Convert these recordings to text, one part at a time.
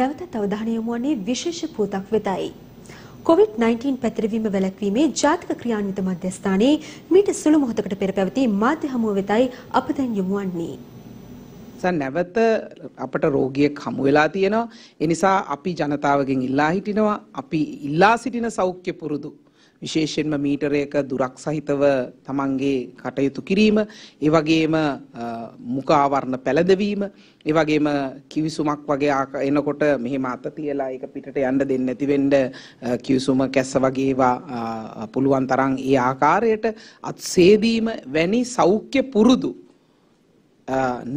නැවතත් අවධානය යොමු වන්නේ විශේෂ පුවතක් වෙතයි. COVID-19 පැතිරවීම වැළැක්වීමේ ජාතික ක්‍රියාන්විත මධ්‍යස්ථානයේ මීට සුළු මොහොතකට පෙර පැවති මාධ්‍ය හමුව වෙතයි අප දැන් යොමු වන්නේ. නැවත අපට රෝගියෙක් හමු වෙලා තියෙනවා. ඒ නිසා අපි ජනතාවගෙන් ඉල්ලා හිටිනවා. අපි ඉල්ලා සිටින සෞඛ්‍ය පුරුදු විශේෂයෙන්ම මීටරයක දුරක් සහිතව තමන්ගේ කටයුතු කිරීම, ඒ වගේම මුඛ ආවරණ පැලදවීම, ඒ වගේම කිවිසුමක් වගේ එනකොට මෙහෙම අත තියලා ඒක පිටට යන්න දෙන්නේ නැති වෙන්න කිවිසුම කැස්ස වගේ ඒවා පුළුවන් තරම් ඒ ආකාරයට අත්සේදීම වැනි සෞඛ්‍ය පුරුදු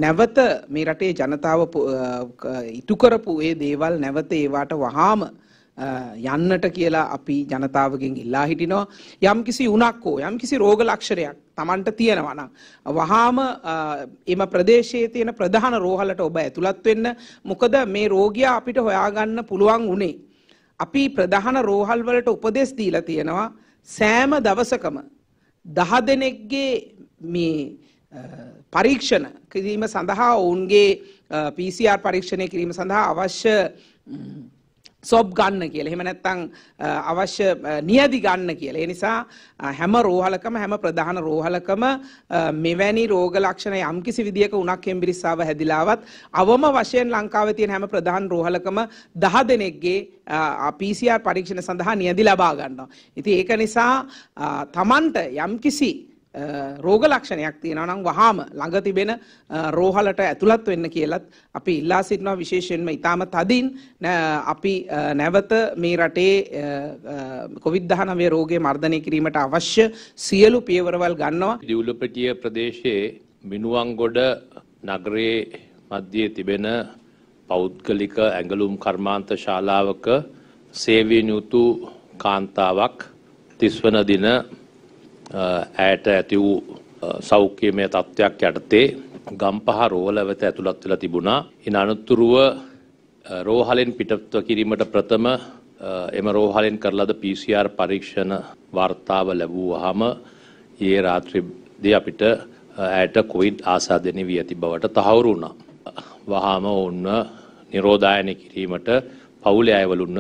නැවත මේ රටේ ජනතාව ඉටු කරපු ඒ දේවල් නැවත ඒවාට වහාම යන්නට කියලා අපි ජනතාවගෙන් ඉල්ලා හිටිනවා යම්කිසි උණක් හෝ යම්කිසි රෝග ලක්ෂණයක් Tamanට තියෙනවා නම් වහාම එම ප්‍රදේශයේ තියෙන ප්‍රධාන රෝහලට ඔබ ඇතුළත් වෙන්න මොකද මේ රෝගියා අපිට හොයාගන්න පුළුවන් උනේ අපි ප්‍රධාන රෝහල් වලට උපදෙස් දීලා තියෙනවා සෑම දවසකම දහ දෙනෙක්ගේ මේ පරීක්ෂණ කිරීම සඳහා ඔවුන්ගේ PCR පරීක්ෂණය කිරීම සඳහා අවශ්‍ය සොබ් ගන්න කියල හෙම නැත්තං අවශ්‍ය නියදි ගන්න කියල. එනිසා හැම රෝහලකම හැම ප්‍රධාන රෝහලකම මෙවැනි රෝග ලක්ෂණ යම්කිසි විදික උනක් හෙම්බිරිස්සාාව හැදිලාවත් අවම වශයෙන් ලංකාව තියෙන හැම ප්‍රධාන රෝහලකම දහ දෙනෙක්ගේ පිසිR පරීක්ෂණ සඳහා නියදි ලබා ගන්නවා. ඉති ඒක නිසා තමන්ට යම්කිසි රෝග ලක්ෂණයක් තියෙනවා නම් වහාම ළඟ තිබෙන රෝහලට ඇතුළත් වෙන්න කියලත් අපි ඉල්ලා සිටිනවා විශේෂයෙන්ම ඊටම තදින් අපි නැවත මේ රටේ COVID-19 රෝගය මර්ධනය කිරීමට අවශ්‍ය සියලු පියවරවල් ගන්නවා. දිවුලපටිය ප්‍රදේශයේ මිනුවන්ගොඩ නගරයේ මැදේ තිබෙන පෞද්ගලික ඇඟලුම් කර්මාන්ත ශාලාවක සේවීන් යුතු කාන්තාවක් 30 වන දින ඇයට ඇති වූ සෞඛ්‍යමය තත්ත්වයක් යටතේ ගම්පහ රෝහල වෙත ඇතුළත් වෙලා තිබුණා. ඉන් අනතුරුව රෝහලෙන් පිටත්ව කිරීමට ප්‍රථම එම රෝහලෙන් කරලද PCR පරීක්ෂණ වාර්තාව ලැබුවාම ඊයේ රාත්‍රියේදී අපිට ඇයට කොවිඩ් ආසාදනය වී ඇති බවට තහවුරු වුණා. වහාම ඔවුන්ව නිරෝධායනය කිරීමට පවුලේ අයවලුන්න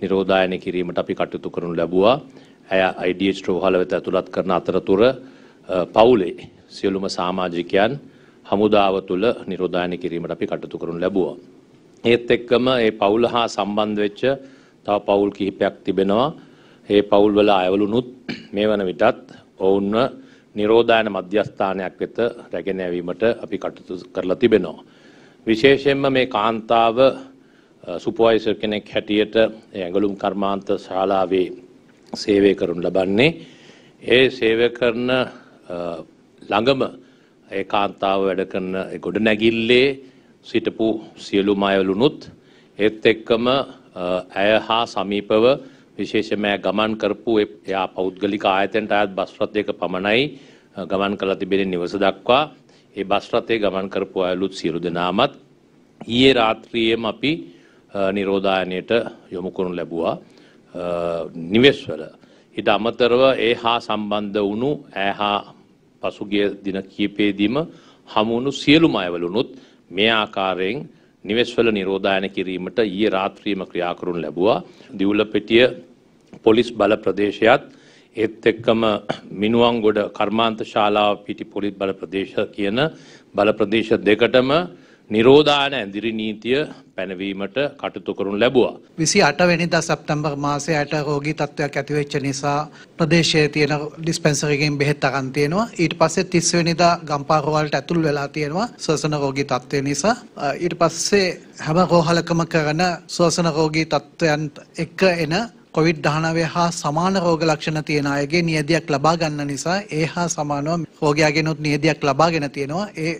නිරෝධායනය කිරීමට අපි කටයුතු කරනු ලැබුවා. ඇය IDH රෝහල වෙත ඇතුළත් කරන අතරතුර පවුලේ සියලුම සමාජිකයන් හමුදාව තුළ නිරෝධායනය කිරීමට අපි කටයුතු කරනු ලැබුවා. ඒත් එක්කම ඒ පවුල හා සම්බන්ධ වෙච්ච තව පවුල් කිහිපයක් තිබෙනවා. ඒ පවුල් වල අයවලුනුත් මේ වන විටත් ඔවුන්ව නිරෝධායන මධ්‍යස්ථානයක් වෙත රැගෙන යැවීමට අපි කටයුතු කරලා තිබෙනවා. විශේෂයෙන්ම මේ කාන්තාව සුපවයිසර් කෙනෙක් හැටියට ඇඟලුම් කර්මාන්ත ශාලාවේ සේවය කරනු ලබන්නේ. ඒ සේවය කරන ළඟම ඒ කාන්තාව වැඩ කරන ගොඩ නැගිල්ලේ සිටපු සියලුම අයවලුනුත් ඒත් එක්කම ඇය හා සමීපව විශේෂම ගමන් කරපු එයා පෞද්ගලික ආයතනට අයත් බස් රථයක පමණයි ගමන් කළා තිබෙන නිවස දක්වා ඒ බස් රථයේ ගමන් කරපු අයලුත් සියලු දෙනාමත් ඊයේ රාත්‍රියේම අපි නිරෝධායනයට යොමු කරනු ලැබුවා. නිවෙස්වල. හිට අමතරව ඒ හා සම්බන්ධ වුණු ඇහා පසුගිය දින කීපේදීම හමුණු සියලුම අයවලුනුත් මේ ආකාරයෙන් නිවෙස්වල නිරෝධායන කිරීමට ඊයේ රාත්‍රියම ක්‍රියාකරුන් ලැබුවා. දිවුලපෙටිය පොලිස් බල ප්‍රදේශයත් ඒත් එක්කම මිනුවන්ගොඩ කර්මාන්ත ශාලාව පිටි පොලිස් බල ප්‍රදේශ කියන බල ප්‍රදේශ දෙකටම නිරෝධාන ඇඳිරි නීතිය පැනවීමට කටයුතු කරනු ලැබුවා. 28 වෙනිදා සැප්තැම්බර් මාසයට රෝගී තත්ත්වයක් ඇති වෙච්ච නිසා ප්‍රදේශයේ තියෙන ඩිස්පෙන්සරිගෙන් බෙහෙත් අරන් තියෙනවා. ඊට පස්සේ 30 වෙනිදා ගම්පාර වලට ඇතුල් වෙලා තියෙනවා ශ්වසන රෝගී තත්ත්වය නිසා. ඊට පස්සේ හැම රෝහලකම කරන ශ්වසන රෝගී තත්ත්වයන් එක්ක එන කොවිඩ් 19 හා සමාන රෝග ලක්ෂණ තියෙන අයගේ නියැදියක් ලබා ගන්න නිසා ඒ හා සමානව රෝගයාගෙනුත් නියැදියක් ලබාගෙන තියෙනවා. ඒ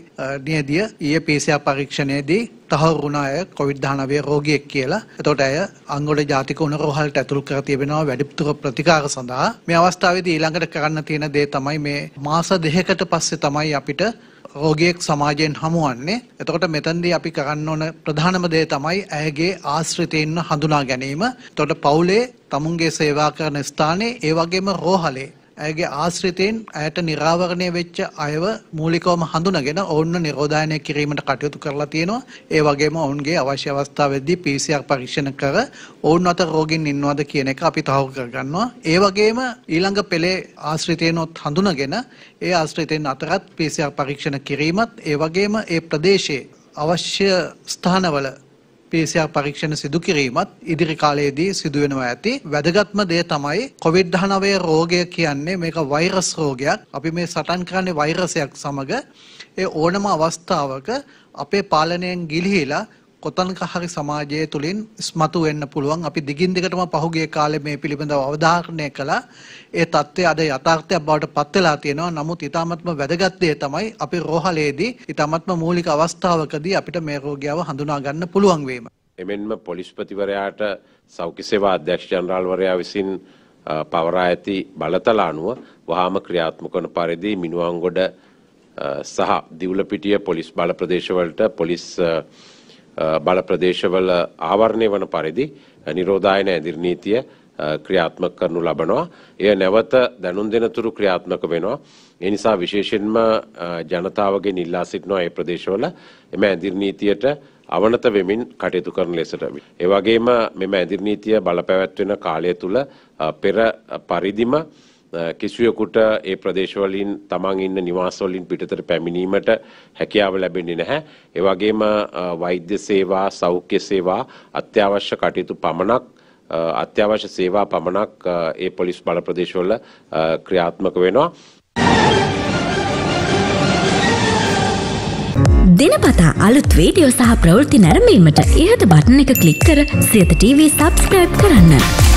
නියැදිය ඊයේ PCR පරීක්ෂණයේදී තහවුරු වුණ අය කොවිඩ් 19 රෝගියෙක් කියලා. එතකොට ඇය අංගොඩ ජාතික උණ රෝහලට ඇතුළු කර තිබෙනවා වැඩිපුර ප්‍රතිකාර සඳහා. මේ අවස්ථාවේදී ඊළඟට කරන්න තියෙන දේ තමයි මේ මාස දෙකකට පස්සේ තමයි අපිට රෝගියෙක් සමාජයෙන් හමුවන්නේ. එතකොට මෙතනදී අපි කරන්න ඕන ප්‍රධානම දේ තමයි ඇයගේ ආශ්‍රිතයින්ව හඳුනා ගැනීම. එතකොට පවුලේ තමුන්ගේ සේවා කරන ස්ථානයේ ඒ වගේම රෝහලේ ඇයගේ ආශ්‍රිතයෙන් ඇයට නිරාවරණය වෙච්ච අයව මූලිකවම හඳුනගෙන ඔවුන්ව නිරෝධායනය කිරීමට කටයුතු කරලා තියෙනවා. ඒ වගේම ඔවුන්ගේ අවශ්‍ය අවස්ථාවේදී PCR පරීක්ෂණ කර ඔවුන් අත රෝගින් ඉන්නවද කියන එක අපි තහවුරු කරගන්නවා. ඒ වගේම ඊළඟ පෙළේ ආශ්‍රිතයනොත් හඳුනගෙන ඒ ආශ්‍රිතයන් අතරත් PCR පරීක්ෂණ කිරීමත් ඒ වගේම ඒ ප්‍රදේශයේ අවශ්‍ය ස්ථානවල පේශයක් පරීක්ෂණ සිදු කිරීමත් ඉදිරි කාලයේදී සිදු වෙනවා ඇති. වැදගත්ම දේ තමයි COVID-19 රෝගය කියන්නේ මේක වෛරස් රෝගයක්. අපි මේ සටන් කරන්නේ වෛරසයක් සමග ඒ ඕනම අවස්ථාවක අපේ පාලනයෙන් ගිලිහිලා කොතනක හරි සමාජය තුළින් ස්මතු වෙන්න පුළුවන් අපි දිගින් දිගටම පහුගිය කාලේ මේ පිළිබඳව අවධාරණය කළා ඒ தත්ත්වය අද යථාර්ථයක් බවට පත් වෙලා තියෙනවා නමුත් ඊටාත්ම වැදගත් දේ තමයි අපි රෝහලේදී ඊටාත්ම මූලික අවස්ථාවකදී අපිට මේ රෝගියාව හඳුනා ගන්න පුළුවන් වීම එමෙන්ම පොලිස්පතිවරයාට සෞඛ්‍ය සේවා අධ්‍යක්ෂ ජනරාල්වරයා විසින් පවරා ඇති බලතල අනුව වහාම ක්‍රියාත්මක වන පරිදි මිනුවන්ගොඩ සහ දිවුලපිටිය පොලිස් බල ප්‍රදේශවලට පොලිස් බල ප්‍රදේශවල ආවරණය වන පරිදි නිරෝධායන ඇදිරි නීතිය ක්‍රියාත්මක කරනු ලබනවා. එය නැවත දැනුම් දෙනතුරු ක්‍රියාත්මක වෙනවා. ඒ නිසා විශේෂයෙන්ම ජනතාවගේ ඉල්ලා සිටිනවා ඒ ප්‍රදේශවල එම ඇදිරි නීතියට අවනත වෙමින් කටයුතු කරන ලෙසට. ඒ වගේම මෙම ඇදිරි නීතිය බලපැවැත්වෙන කාලය තුල පෙර පරිදිම කිසියෙකුට ඒ ප්‍රදේශවලින් තමන් ඉන්න නිවාසවලින් පිටතට පැමිණීමට හැකියාව ලැබෙන්නේ නැහැ. ඒ වගේම වෛද්‍ය සේවා, සෞඛ්‍ය සේවා, අත්‍යවශ්‍ය කටයුතු පමණක් අත්‍යවශ්‍ය සේවා පමණක් ඒ පොලිස් බල ප්‍රදේශවල ක්‍රියාත්මක වෙනවා. දිනපතා අලුත් වීඩියෝ සහ ප්‍රවෘත්ති නැරඹීමට ඉහත බටන් එක ක්ලික් කර සියත TV subscribe කරන්න.